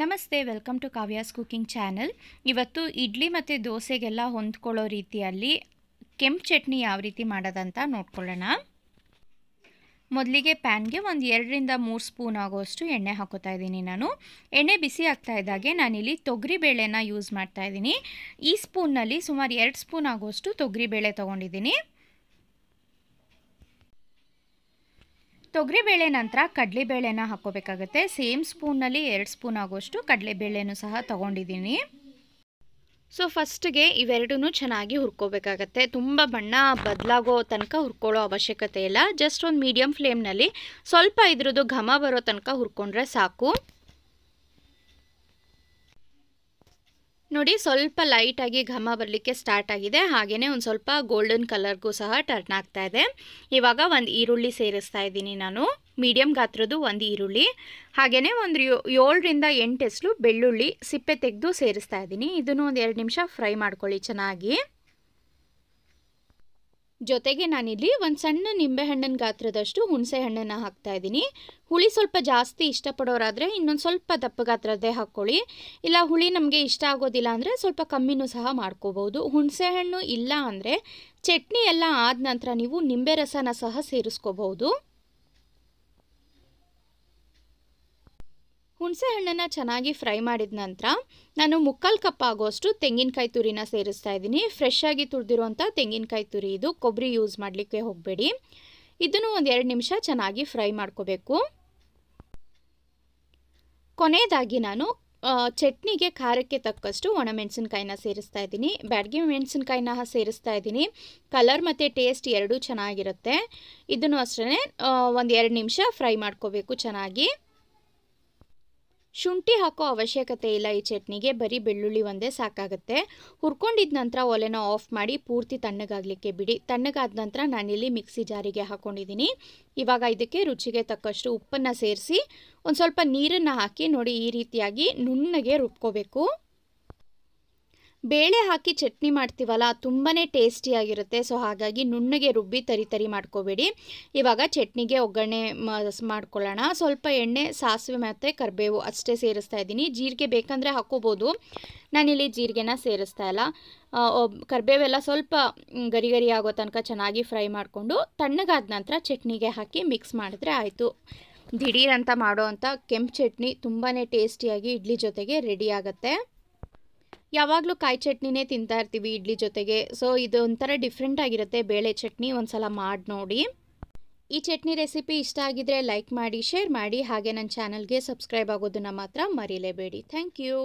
ನಮಸ್ತೆ welcome to Kavya's cooking channel ಇವತ್ತು ಇಡ್ಲಿ ಮತ್ತು ದೋಸೆಗೆಲ್ಲ ಹೊಂದ್ಕೊಳ್ಳೋ ರೀತಿಯಲ್ಲಿ ಕೆಂಪು ಚಟ್ನಿ ಯಾವ ರೀತಿ ಮಾಡೋದಂತ ನೋಡ್ಕೊಳ್ಳೋಣ ಮೊದಲಿಗೆ ಪ್ಯಾನ್ಗೆ ಒಂದು ಎರಡರಿಂದ ಮೂರು ಸ್ಪೂನ್ ಆಗೋಷ್ಟು ಎಣ್ಣೆ ಹಾಕೋತಾ ಇದ್ದೀನಿ ನಾನು ಎಣ್ಣೆ ಬಿಸಿ ಆಗ್ತಾ ಇದ್ದಾಗೆ ನಾನಿಲ್ಲಿ ತೊಗರಿಬೇಳೆನ ಯೂಸ್ ಮಾಡ್ತಾ ಈ ಸ್ಪೂನ್ನಲ್ಲಿ ಸುಮಾರು ಎರಡು ಸ್ಪೂನ್ ಆಗೋಷ್ಟು ತೊಗರಿಬೇಳೆ ತೊಗೊಂಡಿದ್ದೀನಿ ತೊಗರಿಬೇಳೆ ನಂತರ ಕಡಲೆಬೇಳೆನ ಹಾಕೋಬೇಕಾಗತ್ತೆ ಸೇಮ್ ಸ್ಪೂನಲ್ಲಿ ಎರಡು ಸ್ಪೂನ್ ಆಗೋಷ್ಟು ಕಡಲೆಬೇಳೆನೂ ಸಹ ತೊಗೊಂಡಿದ್ದೀನಿ ಸೊ ಫಸ್ಟ್ಗೆ ಇವೆರಡೂ ಚೆನ್ನಾಗಿ ಹುರ್ಕೋಬೇಕಾಗತ್ತೆ ತುಂಬ ಬಣ್ಣ ಬದಲಾಗೋ ತನಕ ಹುರ್ಕೊಳ್ಳೋ ಅವಶ್ಯಕತೆ ಇಲ್ಲ ಜಸ್ಟ್ ಒಂದು ಮೀಡಿಯಮ್ ಫ್ಲೇಮ್ನಲ್ಲಿ ಸ್ವಲ್ಪ ಇದ್ರದ್ದು ಘಮ ಬರೋ ತನಕ ಹುರ್ಕೊಂಡ್ರೆ ಸಾಕು ನೋಡಿ ಸ್ವಲ್ಪ ಲೈಟಾಗಿ ಘಮ ಬರಲಿಕ್ಕೆ ಸ್ಟಾರ್ಟ್ ಆಗಿದೆ ಹಾಗೆಯೇ ಒಂದು ಸ್ವಲ್ಪ ಗೋಲ್ಡನ್ ಕಲರ್ಗೂ ಸಹ ಟರ್ನ್ ಆಗ್ತಾ ಇದೆ ಇವಾಗ ಒಂದು ಈರುಳ್ಳಿ ಸೇರಿಸ್ತಾ ಇದ್ದೀನಿ ನಾನು ಮೀಡಿಯಂ ಗಾತ್ರದ್ದು ಒಂದು ಈರುಳ್ಳಿ ಹಾಗೆಯೇ ಒಂದು ಏಳರಿಂದ ಎಂಟು ಬೆಳ್ಳುಳ್ಳಿ ಸಿಪ್ಪೆ ತೆಗೆದು ಸೇರಿಸ್ತಾ ಇದ್ದೀನಿ ಇದನ್ನು ಒಂದು ಎರಡು ನಿಮಿಷ ಫ್ರೈ ಮಾಡ್ಕೊಳ್ಳಿ ಚೆನ್ನಾಗಿ ಜೊತೆಗೆ ನಾನಿಲ್ಲಿ ಒಂದು ಸಣ್ಣ ನಿಂಬೆಹಣ್ಣಿನ ಗಾತ್ರದಷ್ಟು ಹುಣಸೆ ಹಣ್ಣನ್ನು ಹಾಕ್ತಾ ಇದ್ದೀನಿ ಹುಳಿ ಸ್ವಲ್ಪ ಜಾಸ್ತಿ ಇಷ್ಟಪಡೋರಾದರೆ ಇನ್ನೊಂದು ಸ್ವಲ್ಪ ದಪ್ಪ ಗಾತ್ರದ್ದೇ ಹಾಕ್ಕೊಳ್ಳಿ ಇಲ್ಲ ಹುಳಿ ನಮಗೆ ಇಷ್ಟ ಆಗೋದಿಲ್ಲ ಅಂದರೆ ಸ್ವಲ್ಪ ಕಮ್ಮಿನೂ ಸಹ ಮಾಡ್ಕೋಬೋದು ಹುಣಸೆ ಹಣ್ಣು ಇಲ್ಲ ಅಂದರೆ ಚಟ್ನಿ ಎಲ್ಲ ಆದ ನಂತರ ನೀವು ನಿಂಬೆ ರಸನ ಸಹ ಸೇರಿಸ್ಕೋಬಹುದು ಹುಣಸೆ ಚೆನ್ನಾಗಿ ಫ್ರೈ ಮಾಡಿದ ನಂತರ ನಾನು ಮುಕ್ಕಾಲು ಕಪ್ ಆಗೋಷ್ಟು ತೆಂಗಿನಕಾಯಿ ತುರಿನ ಸೇರಿಸ್ತಾ ಇದ್ದೀನಿ ಫ್ರೆಶ್ ಆಗಿ ತುಡಿದಿರುವಂಥ ತೆಂಗಿನಕಾಯಿ ತುರಿ ಇದು ಕೊಬ್ಬರಿ ಯೂಸ್ ಮಾಡಲಿಕ್ಕೆ ಹೋಗಬೇಡಿ ಇದನ್ನು ಒಂದು ಎರಡು ನಿಮಿಷ ಚೆನ್ನಾಗಿ ಫ್ರೈ ಮಾಡ್ಕೋಬೇಕು ಕೊನೆಯದಾಗಿ ನಾನು ಚಟ್ನಿಗೆ ಖಾರಕ್ಕೆ ತಕ್ಕಷ್ಟು ಒಣಮೆಣಸಿನ್ಕಾಯಿನ ಸೇರಿಸ್ತಾ ಇದ್ದೀನಿ ಬ್ಯಾಡಗಿ ಮೆಣಸಿನ್ಕಾಯಿನ ಸೇರಿಸ್ತಾ ಇದ್ದೀನಿ ಕಲರ್ ಮತ್ತು ಟೇಸ್ಟ್ ಎರಡೂ ಚೆನ್ನಾಗಿರುತ್ತೆ ಇದನ್ನು ಅಷ್ಟೇ ಒಂದು ಎರಡು ನಿಮಿಷ ಫ್ರೈ ಮಾಡ್ಕೋಬೇಕು ಚೆನ್ನಾಗಿ ಶುಂಠಿ ಹಾಕೋ ಅವಶ್ಯಕತೆ ಇಲ್ಲ ಈ ಚಟ್ನಿಗೆ ಬರೀ ಬೆಳ್ಳುಳ್ಳಿ ಒಂದೇ ಸಾಕಾಗುತ್ತೆ ಹುರ್ಕೊಂಡಿದ ನಂತರ ಒಲೆನ ಆಫ್ ಮಾಡಿ ಪೂರ್ತಿ ತಣ್ಣಗಾಗಲಿಕ್ಕೆ ಬಿಡಿ ತಣ್ಣಗಾದ ನಂತರ ನಾನಿಲ್ಲಿ ಮಿಕ್ಸಿ ಜಾರಿಗೆ ಹಾಕ್ಕೊಂಡಿದ್ದೀನಿ ಇವಾಗ ಇದಕ್ಕೆ ರುಚಿಗೆ ತಕ್ಕಷ್ಟು ಉಪ್ಪನ್ನು ಸೇರಿಸಿ ಒಂದು ಸ್ವಲ್ಪ ನೀರನ್ನು ಹಾಕಿ ನೋಡಿ ಈ ರೀತಿಯಾಗಿ ನುಣ್ಣಗೆ ರುಬ್ಕೋಬೇಕು ಬೇಳೆ ಹಾಕಿ ಚಟ್ನಿ ಮಾಡ್ತೀವಲ್ಲ ತುಂಬಾ ಟೇಸ್ಟಿಯಾಗಿರುತ್ತೆ ಸೊ ಹಾಗಾಗಿ ನುಣ್ಣಗೆ ರುಬ್ಬಿ ತರಿ ತರಿ ಮಾಡ್ಕೋಬೇಡಿ ಇವಾಗ ಚಟ್ನಿಗೆ ಒಗ್ಗರಣೆ ಮಾಡ್ಕೊಳ್ಳೋಣ ಸ್ವಲ್ಪ ಎಣ್ಣೆ ಸಾಸಿವೆ ಮತ್ತು ಕರಿಬೇವು ಅಷ್ಟೇ ಸೇರಿಸ್ತಾ ಇದ್ದೀನಿ ಜೀರಿಗೆ ಬೇಕಂದರೆ ಹಾಕೋಬೋದು ನಾನಿಲ್ಲಿ ಜೀರಿಗೆನ ಸೇರಿಸ್ತಾ ಇಲ್ಲ ಕರಿಬೇವೆಲ್ಲ ಸ್ವಲ್ಪ ಗರಿ ಗರಿ ಆಗೋ ತನಕ ಚೆನ್ನಾಗಿ ಫ್ರೈ ಮಾಡಿಕೊಂಡು ತಣ್ಣಗಾದ ನಂತರ ಚಟ್ನಿಗೆ ಹಾಕಿ ಮಿಕ್ಸ್ ಮಾಡಿದ್ರೆ ಆಯಿತು ದಿಢೀರಂತ ಮಾಡೋ ಅಂಥ ಕೆಂಪು ಚಟ್ನಿ ತುಂಬಾ ಟೇಸ್ಟಿಯಾಗಿ ಇಡ್ಲಿ ಜೊತೆಗೆ ರೆಡಿ ಆಗುತ್ತೆ ಯಾವಾಗಲೂ ಕಾಯಿ ಚಟ್ನಿನೇ ತಿಂತಾ ಇರ್ತೀವಿ ಇಡ್ಲಿ ಜೊತೆಗೆ ಸೊ ಇದು ಒಂಥರ ಡಿಫ್ರೆಂಟ್ ಆಗಿರುತ್ತೆ ಬೇಳೆ ಚಟ್ನಿ ಒಂದ್ಸಲ ಮಾಡಿ ನೋಡಿ ಈ ಚಟ್ನಿ ರೆಸಿಪಿ ಇಷ್ಟ ಆಗಿದ್ರೆ ಲೈಕ್ ಮಾಡಿ ಶೇರ್ ಮಾಡಿ ಹಾಗೆ ನನ್ನ ಚಾನಲ್ಗೆ ಸಬ್ಸ್ಕ್ರೈಬ್ ಆಗೋದನ್ನು ಮಾತ್ರ ಮರೀಲೇಬೇಡಿ ಥ್ಯಾಂಕ್ ಯು